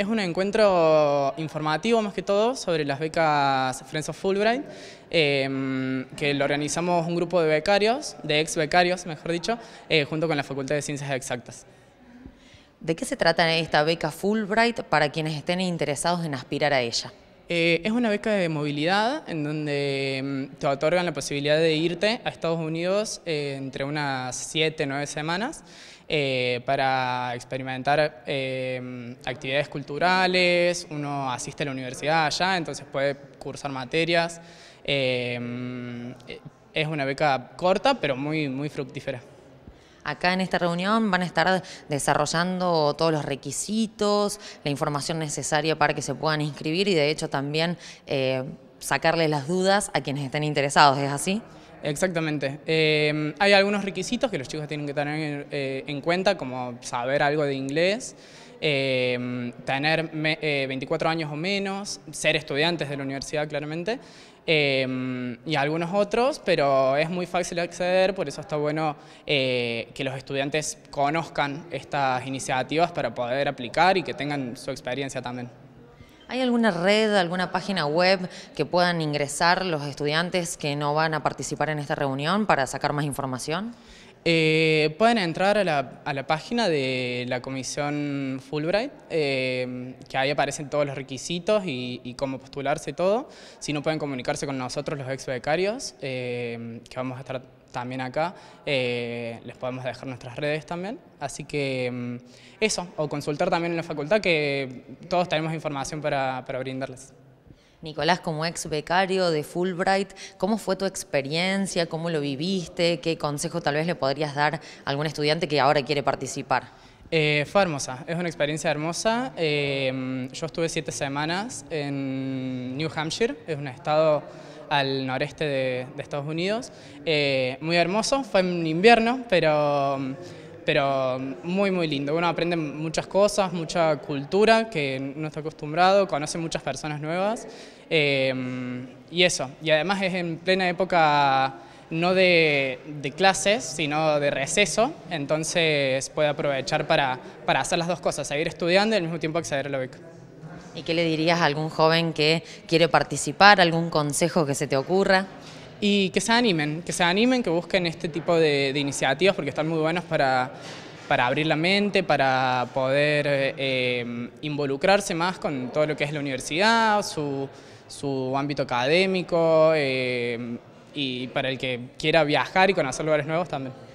Es un encuentro informativo más que todo sobre las becas Friends of Fulbright, em, que lo organizamos un grupo de becarios, de ex becarios mejor dicho, eh, junto con la Facultad de Ciencias Exactas. ¿De qué se trata esta beca Fulbright para quienes estén interesados en aspirar a ella? Eh, es una beca de movilidad en donde mm, te otorgan la posibilidad de irte a Estados Unidos eh, entre unas 7, nueve semanas eh, para experimentar actividades culturales, uno asiste a la universidad allá, entonces puede cursar materias. Mm, es una beca corta pero muy, muy fructífera. Acá en esta reunión van a estar desarrollando todos los requisitos, la información necesaria para que se puedan inscribir y de hecho también eh, sacarles las dudas a quienes estén interesados, ¿es así? Exactamente. Em, hay algunos requisitos que los chicos tienen que tener eh, en cuenta, como saber algo de inglés, em, tener 24 eh, años o menos, ser estudiantes de la universidad claramente, em, y algunos otros, pero es muy fácil acceder, por eso está bueno eh, que los estudiantes conozcan estas iniciativas para poder aplicar y que tengan su experiencia también. ¿Hay alguna red, alguna página web que puedan ingresar los estudiantes que no van a participar en esta reunión para sacar más información? Eh, pueden entrar a la, página de la comisión Fulbright, eh, que ahí aparecen todos los requisitos y, cómo postularse todo. Si no pueden comunicarse con nosotros los ex becarios, eh, que vamos a estar también acá. Eh, les podemos dejar nuestras redes también. Así que mm, eso, o consultar también en la facultad que todos tenemos información para, brindarles. Nicolás, como ex becario de Fulbright, ¿cómo fue tu experiencia? ¿Cómo lo viviste? ¿Qué consejo tal vez le podrías dar a algún estudiante que ahora quiere participar? Eh, fue hermosa, es una experiencia hermosa. Eh, mm, yo estuve siete semanas en New Hampshire, es un estado al noreste de, Estados Unidos. Eh, muy hermoso, fue un invierno, pero, pero muy, muy lindo. Uno aprende muchas cosas, mucha cultura que no está acostumbrado, conoce muchas personas nuevas. Eh, y eso, y además es en plena época no de, clases, sino de receso, entonces puede aprovechar para, hacer las dos cosas, seguir estudiando y al mismo tiempo acceder a la beca. ¿Y qué le dirías a algún joven que quiere participar? ¿Algún consejo que se te ocurra? Y que se animen, que se animen, que busquen este tipo de, iniciativas porque están muy buenas para, para abrir la mente, para poder eh, involucrarse más con todo lo que es la universidad, su, su ámbito académico eh, y para el que quiera viajar y conocer lugares nuevos también.